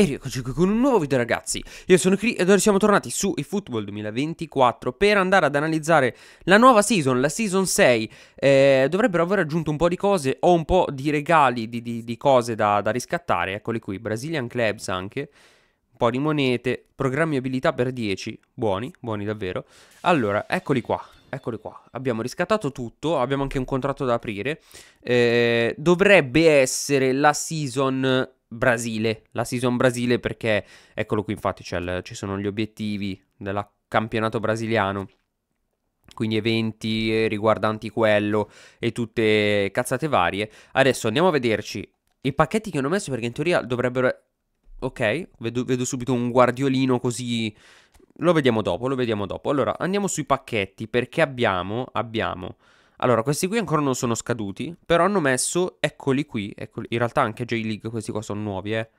E rieccoci qui con un nuovo video ragazzi, io sono Cri ed ora siamo tornati su eFootball 2024 per andare ad analizzare la nuova season, la season 6 eh, Dovrebbero aver aggiunto un po' di cose, ho un po' di regali di, di, di cose da, da, riscattare, eccoli qui, Brazilian Clubs anche Un po' di monete, programmi abilità per 10, buoni, buoni davvero Allora, eccoli qua, eccoli qua, abbiamo riscattato tutto, abbiamo anche un contratto da aprire eh, Dovrebbe essere la season Brasile, la season Brasile perché, eccolo qui infatti, il, ci sono gli obiettivi del campionato brasiliano, quindi eventi eh, riguardanti quello e tutte cazzate varie. Adesso andiamo a vederci i pacchetti che hanno messo perché in teoria dovrebbero... Ok, vedo, vedo subito un guardiolino così... Lo vediamo dopo, lo vediamo dopo. Allora, andiamo sui pacchetti perché abbiamo... abbiamo allora, questi qui ancora non sono scaduti, però hanno messo, eccoli qui, eccoli. in realtà anche J-League questi qua sono nuovi, eh.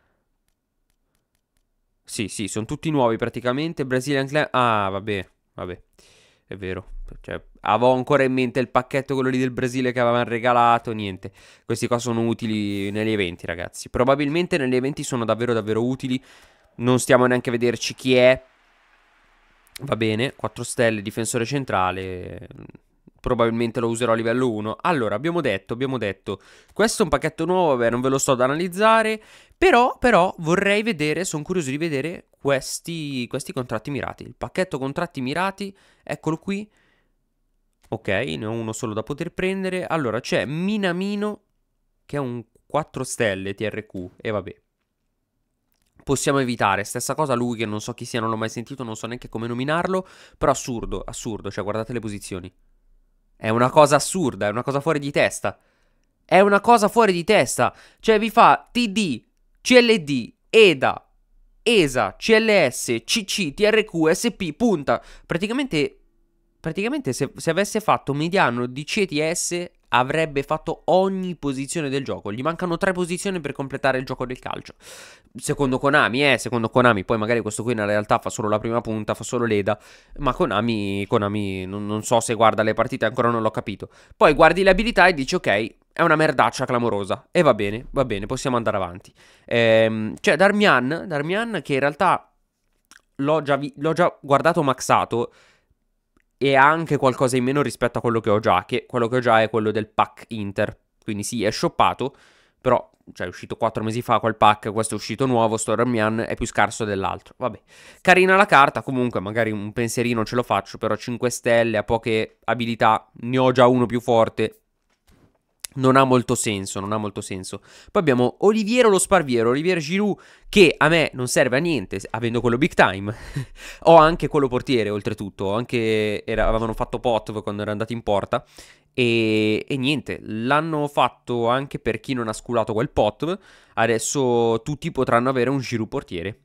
Sì, sì, sono tutti nuovi praticamente, Brazilian Clan, ah, vabbè, vabbè, è vero, cioè, avevo ancora in mente il pacchetto quello lì del Brasile che avevano regalato, niente. Questi qua sono utili negli eventi, ragazzi. Probabilmente negli eventi sono davvero davvero utili. Non stiamo neanche a vederci chi è. Va bene, 4 stelle, difensore centrale probabilmente lo userò a livello 1. Allora, abbiamo detto, abbiamo detto, questo è un pacchetto nuovo, vabbè, non ve lo sto ad analizzare, però, però vorrei vedere, sono curioso di vedere questi, questi contratti mirati. Il pacchetto contratti mirati, eccolo qui. Ok, ne ho uno solo da poter prendere. Allora, c'è Minamino, che è un 4 stelle TRQ, e vabbè. Possiamo evitare, stessa cosa lui che non so chi sia, non l'ho mai sentito, non so neanche come nominarlo, però assurdo, assurdo, cioè guardate le posizioni. È una cosa assurda, è una cosa fuori di testa. È una cosa fuori di testa. Cioè vi fa TD, CLD, EDA, ESA, CLS, CC, TRQ, SP, punta. Praticamente, praticamente se, se avesse fatto mediano di CTS avrebbe fatto ogni posizione del gioco. Gli mancano tre posizioni per completare il gioco del calcio. Secondo Konami, eh, secondo Konami, poi magari questo qui in realtà fa solo la prima punta, fa solo l'EDA, ma Konami, Konami non, non so se guarda le partite, ancora non l'ho capito. Poi guardi le abilità e dici ok, è una merdaccia clamorosa. E va bene, va bene, possiamo andare avanti. Ehm, cioè, Darmian, Darmian che in realtà l'ho già, vi- l'ho già guardato maxato e anche qualcosa in meno rispetto a quello che ho già, che quello che ho già è quello del pack Inter. Quindi sì, è shoppato, però cioè, è uscito quattro mesi fa quel pack, questo è uscito nuovo, sto Ramian è più scarso dell'altro. Vabbè, carina la carta, comunque magari un pensierino ce lo faccio, però 5 stelle, a poche abilità, ne ho già uno più forte, non ha molto senso, non ha molto senso. Poi abbiamo Oliviero lo Sparviero, Olivier Giroud che a me non serve a niente, avendo quello big time. ho anche quello portiere, oltretutto, anche era, avevano fatto pot quando era andato in porta. E, e, niente, l'hanno fatto anche per chi non ha sculato quel pot. Adesso tutti potranno avere un Giroud portiere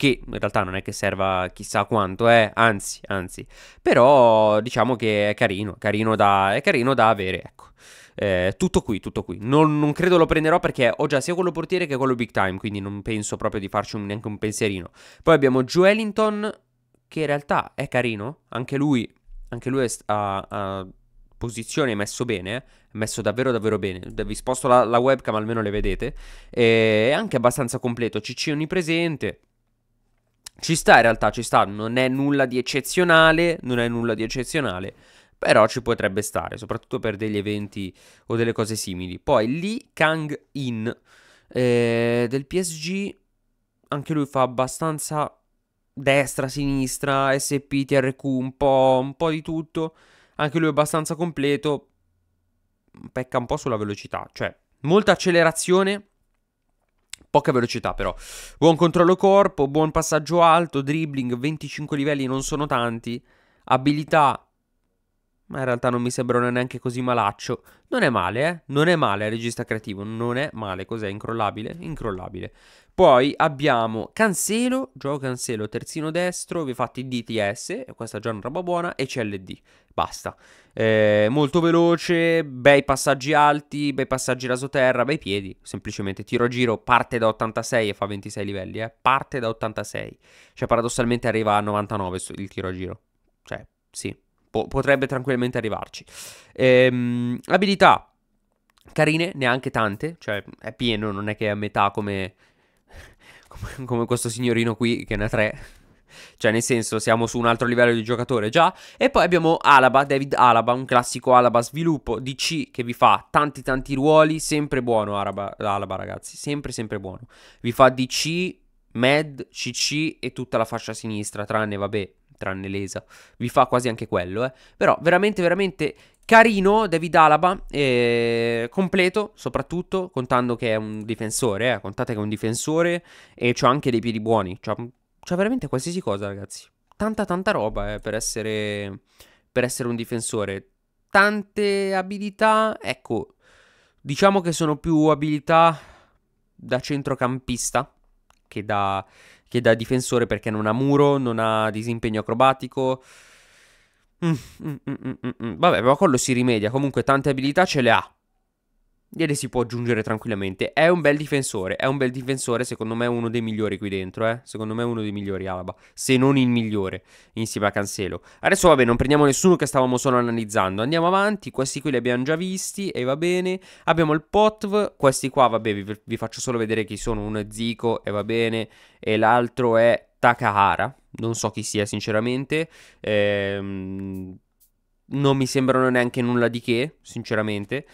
che in realtà non è che serva chissà quanto, eh, anzi, anzi, però diciamo che è carino, carino da, è carino da avere, ecco. Eh, tutto qui, tutto qui. Non, non, credo lo prenderò perché ho già sia quello portiere che quello big time, quindi non penso proprio di farci un, neanche un pensierino. Poi abbiamo Joelinton, che in realtà è carino, anche lui, anche lui ha, posizione messo bene, eh? messo davvero davvero bene. Vi sposto la, la webcam almeno le vedete. E è anche abbastanza completo, CC onnipresente. Ci sta in realtà, ci sta, non è nulla di eccezionale, non è nulla di eccezionale, però ci potrebbe stare, soprattutto per degli eventi o delle cose simili. Poi Lee Kang-in eh, del PSG, anche lui fa abbastanza destra, sinistra, SP, TRQ, un po', un po' di tutto, anche lui è abbastanza completo, pecca un po' sulla velocità, cioè molta accelerazione, Poca velocità però. Buon controllo corpo, buon passaggio alto, dribbling, 25 livelli non sono tanti. Abilità ma in realtà non mi sembrano neanche così malaccio. Non è male, eh? Non è male, regista creativo, non è male. Cos'è? Incrollabile? Incrollabile. Poi abbiamo Cancelo, Gioco Cancelo, terzino destro, vi ho fatti DTS, questa è già una roba buona, e CLD, basta. Eh, molto veloce, bei passaggi alti, bei passaggi rasoterra, bei piedi, semplicemente tiro a giro, parte da 86 e fa 26 livelli, eh? parte da 86. Cioè paradossalmente arriva a 99 il tiro a giro. Cioè, sì, po- potrebbe tranquillamente arrivarci. Ehm, abilità carine, neanche tante, cioè è pieno, non è che è a metà come, come, come questo signorino qui che ne ha tre. Cioè, nel senso, siamo su un altro livello di giocatore già. E poi abbiamo Alaba, David Alaba, un classico Alaba sviluppo DC che vi fa tanti tanti ruoli. Sempre buono Alaba, Alaba ragazzi. Sempre sempre buono. Vi fa DC, Med, CC e tutta la fascia sinistra, tranne, vabbè, tranne l'ESA, vi fa quasi anche quello, eh. Però veramente, veramente carino David Alaba, eh, completo soprattutto, contando che è un difensore, eh, contate che è un difensore e c'ha anche dei piedi buoni, c'ha, veramente qualsiasi cosa ragazzi, tanta tanta roba eh, per, essere, per essere un difensore, tante abilità, ecco, diciamo che sono più abilità da centrocampista che da che da difensore perché non ha muro, non ha disimpegno acrobatico. Mm, mm, mm, Vabbè, ma quello si rimedia. Comunque tante abilità ce le ha gliele si può aggiungere tranquillamente. È un bel difensore, è un bel difensore, secondo me è uno dei migliori qui dentro, eh? Secondo me è uno dei migliori Alaba, se non il migliore, insieme a Cancelo. Adesso vabbè, non prendiamo nessuno che stavamo solo analizzando. Andiamo avanti, questi qui li abbiamo già visti e va bene. Abbiamo il Potv, questi qua, vabbè, vi, vi faccio solo vedere chi sono. Uno è Zico e va bene, e l'altro è Takahara, non so chi sia sinceramente. Ehm, non mi sembrano neanche nulla di che, sinceramente.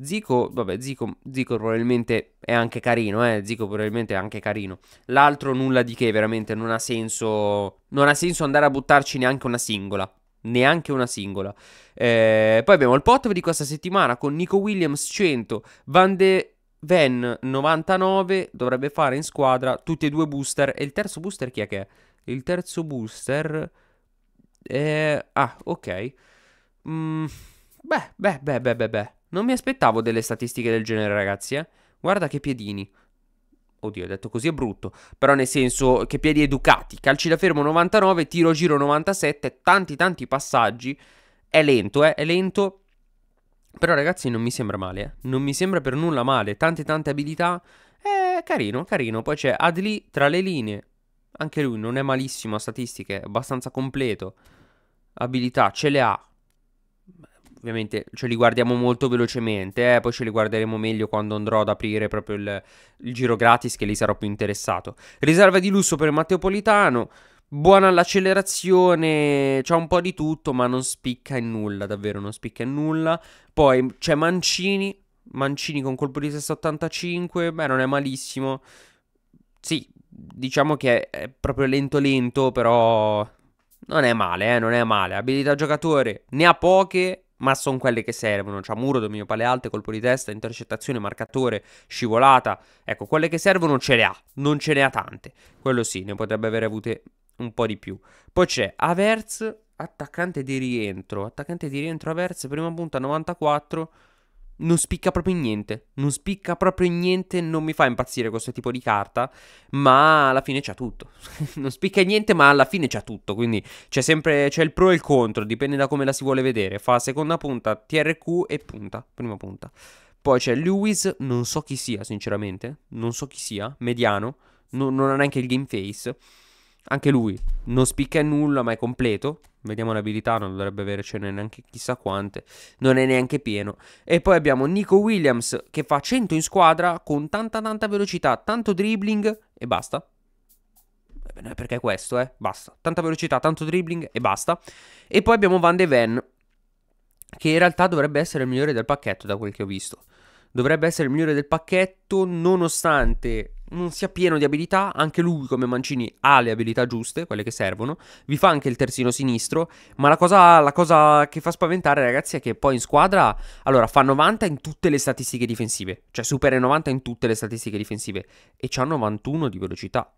Zico, vabbè, Zico, Zico probabilmente è anche carino, eh, Zico probabilmente è anche carino. L'altro nulla di che, veramente, non ha senso, non ha senso andare a buttarci neanche una singola. Neanche una singola. Eh, poi abbiamo il pot di questa settimana con Nico Williams 100, Van de Ven 99 dovrebbe fare in squadra tutti e due booster. E il terzo booster chi è che è? Il terzo booster... Eh, Ah, ok. Mmm... Beh, beh, beh, beh, beh, beh. Non mi aspettavo delle statistiche del genere, ragazzi, eh. Guarda che piedini. Oddio, ho detto così è brutto. Però nel senso che piedi educati. Calci da fermo 99, tiro giro 97, tanti tanti passaggi. È lento, eh, è lento. Però ragazzi non mi sembra male, eh. Non mi sembra per nulla male. Tante tante abilità. È eh, carino, carino. Poi c'è Adli tra le linee. Anche lui non è malissimo a statistiche, è abbastanza completo. Abilità ce le ha, Ovviamente ce li guardiamo molto velocemente, eh, poi ce li guarderemo meglio quando andrò ad aprire proprio il, il giro gratis che lì sarò più interessato. Riserva di lusso per Matteo Politano. Buona l'accelerazione, c'ha un po' di tutto, ma non spicca in nulla, davvero non spicca in nulla. Poi c'è Mancini, Mancini con colpo di 685, beh non è malissimo. Sì, diciamo che è proprio lento lento, però non è male, eh, non è male. Abilità giocatore ne ha poche, ma sono quelle che servono. C'ha muro, dominio palle alte, colpo di testa, intercettazione, marcatore, scivolata. Ecco, quelle che servono ce le ha, non ce le ha tante. Quello sì, ne potrebbe avere avute un po' di più. Poi c'è Averz, attaccante di rientro. Attaccante di rientro Averz, prima punta 94 non spicca proprio niente, non spicca proprio niente, non mi fa impazzire questo tipo di carta, ma alla fine c'è tutto. non spicca niente, ma alla fine c'è tutto, quindi c'è sempre c'è il pro e il contro, dipende da come la si vuole vedere. Fa seconda punta, TRQ e punta, prima punta. Poi c'è Lewis, non so chi sia sinceramente, non so chi sia, mediano, non, non ha neanche il game face. Anche lui non spicca nulla, ma è completo. Vediamo l'abilità, non dovrebbe avere avercene neanche chissà quante. Non è neanche pieno. E poi abbiamo Nico Williams che fa 100 in squadra con tanta tanta velocità, tanto dribbling e basta. Eh, perché è questo, eh? Basta. Tanta velocità, tanto dribbling e basta. E poi abbiamo Van de Ven che in realtà dovrebbe essere il migliore del pacchetto da quel che ho visto. Dovrebbe essere il migliore del pacchetto nonostante non sia pieno di abilità, anche lui come Mancini ha le abilità giuste, quelle che servono, vi fa anche il terzino sinistro, ma la cosa, la cosa che fa spaventare ragazzi è che poi in squadra, allora fa 90 in tutte le statistiche difensive, cioè supera i 90 in tutte le statistiche difensive e c'ha 91 di velocità,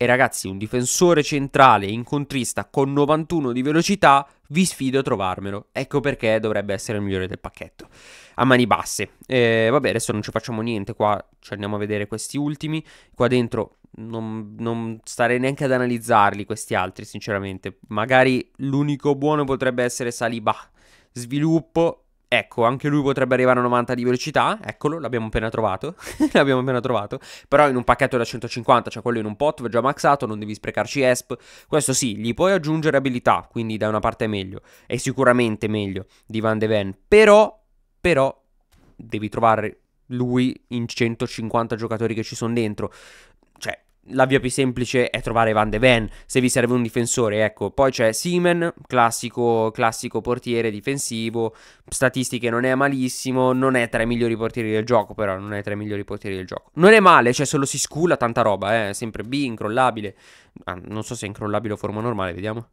e ragazzi, un difensore centrale incontrista con 91 di velocità, vi sfido a trovarmelo. Ecco perché dovrebbe essere il migliore del pacchetto. A mani basse. Eh, vabbè, adesso non ci facciamo niente qua, ci andiamo a vedere questi ultimi. Qua dentro non, non starei neanche ad analizzarli questi altri, sinceramente. Magari l'unico buono potrebbe essere Saliba. Sviluppo, Ecco, anche lui potrebbe arrivare a 90 di velocità, eccolo, l'abbiamo appena trovato, l'abbiamo appena trovato, però in un pacchetto da 150, cioè quello in un pot, già maxato, non devi sprecarci ESP, questo sì, gli puoi aggiungere abilità, quindi da una parte è meglio, è sicuramente meglio di Van de Ven, però, però, devi trovare lui in 150 giocatori che ci sono dentro, cioè la via più semplice è trovare Van de Ven se vi serve un difensore, ecco. Poi c'è Simen, classico, classico portiere difensivo, statistiche non è malissimo, non è tra i migliori portieri del gioco, però non è tra i migliori portieri del gioco. Non è male, cioè solo si scula tanta roba, eh, sempre B, incrollabile. Ah, non so se è incrollabile o forma normale, vediamo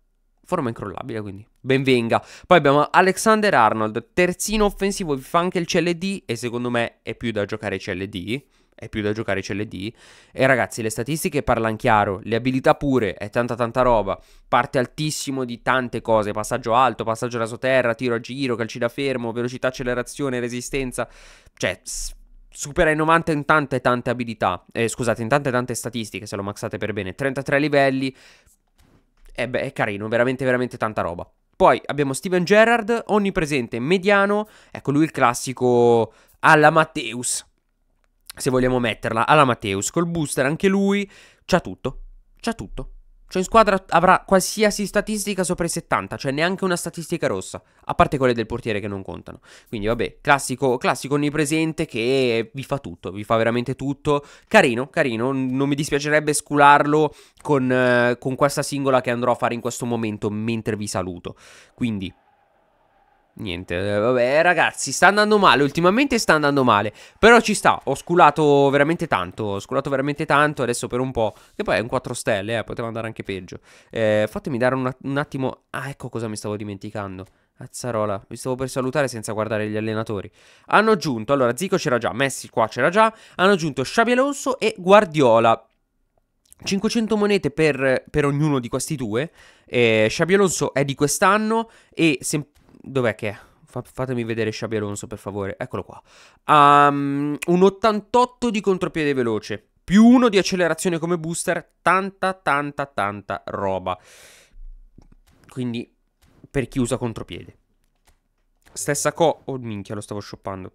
forma incrollabile, quindi benvenga. Poi abbiamo Alexander Arnold, terzino offensivo, vi fa anche il CLD e secondo me è più da giocare CLD è più da giocare CLD. E ragazzi, le statistiche parlano chiaro, le abilità pure, è tanta tanta roba, parte altissimo di tante cose, passaggio alto, passaggio rasoterra, tiro a giro, calci da fermo, velocità, accelerazione, resistenza, cioè supera i 90 in tante tante abilità, eh, scusate, in tante tante statistiche se lo maxate per bene, 33 livelli, eh beh, è carino, veramente veramente tanta roba. Poi abbiamo Steven Gerrard, onnipresente, mediano, ecco lui il classico alla Matteus, se vogliamo metterla, alla Matteus, col booster anche lui, c'ha tutto, c'ha tutto. Cioè in squadra avrà qualsiasi statistica sopra i 70, cioè neanche una statistica rossa, a parte quelle del portiere che non contano. Quindi vabbè, classico, classico onnipresente che vi fa tutto, vi fa veramente tutto. Carino, carino, non mi dispiacerebbe scularlo con, eh, con questa singola che andrò a fare in questo momento mentre vi saluto. Quindi Niente, eh, vabbè ragazzi, sta andando male, ultimamente sta andando male, però ci sta, ho sculato veramente tanto, ho sculato veramente tanto adesso per un po', che poi è un 4 stelle, eh, poteva andare anche peggio. Eh, fatemi dare un, un attimo, ah ecco cosa mi stavo dimenticando. Azzarola, vi stavo per salutare senza guardare gli allenatori. Hanno aggiunto, allora Zico c'era già, Messi qua c'era già, hanno aggiunto Xabi Alonso e Guardiola. 500 monete per, per ognuno di questi due. Eh, Xabi Alonso è di quest'anno e Dov'è che è? fatemi vedere Xabi Alonso per favore. Eccolo qua. Um, un 88 di contropiede veloce. Più uno di accelerazione come booster. Tanta, tanta, tanta roba. Quindi per chi usa contropiede. Stessa co... Oh minchia, lo stavo shoppando.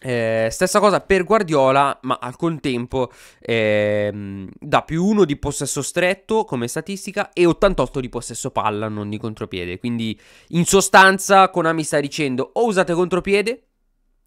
Eh, stessa cosa per Guardiola, ma al contempo ehm, da più 1 di possesso stretto come statistica e 88 di possesso palla, non di contropiede. Quindi in sostanza Konami sta dicendo o usate contropiede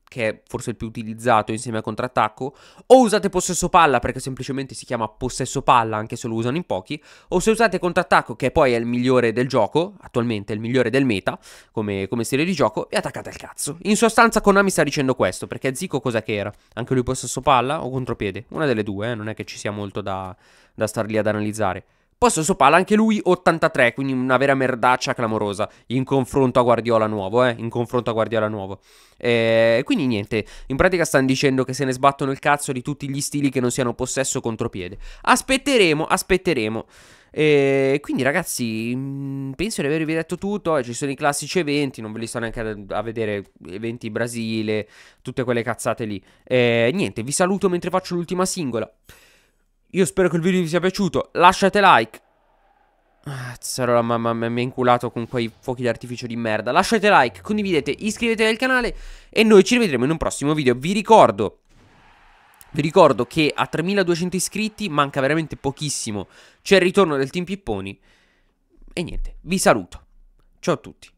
che è forse il più utilizzato insieme a contrattacco, o usate possesso palla perché semplicemente si chiama possesso palla anche se lo usano in pochi, o se usate contrattacco che poi è il migliore del gioco, attualmente è il migliore del meta come, come stile di gioco, e attaccate al cazzo. In sostanza Konami sta dicendo questo, perché Zico cos'è che era? Anche lui possesso palla o contropiede? Una delle due, eh? non è che ci sia molto da, da star lì ad analizzare. Poi Sopala anche lui 83, quindi una vera merdaccia clamorosa in confronto a Guardiola nuovo, eh, in confronto a Guardiola nuovo. E eh, quindi niente, in pratica stanno dicendo che se ne sbattono il cazzo di tutti gli stili che non siano possesso contropiede. Aspetteremo, aspetteremo. E eh, quindi ragazzi, mm, penso di avervi detto tutto. Eh, ci sono i classici eventi, non ve li sto neanche a, a vedere. Eventi Brasile, tutte quelle cazzate lì. E niente, vi saluto mentre faccio l'ultima singola. Io spero che il video vi sia piaciuto. Lasciate like. Azzarola, ah, la mamma mi ha inculato con quei fuochi d'artificio di merda. Lasciate like, condividete, iscrivetevi al canale e noi ci rivedremo in un prossimo video. Vi ricordo, vi ricordo che a 3200 iscritti manca veramente pochissimo. C'è il ritorno del team Pipponi. E niente, vi saluto. Ciao a tutti.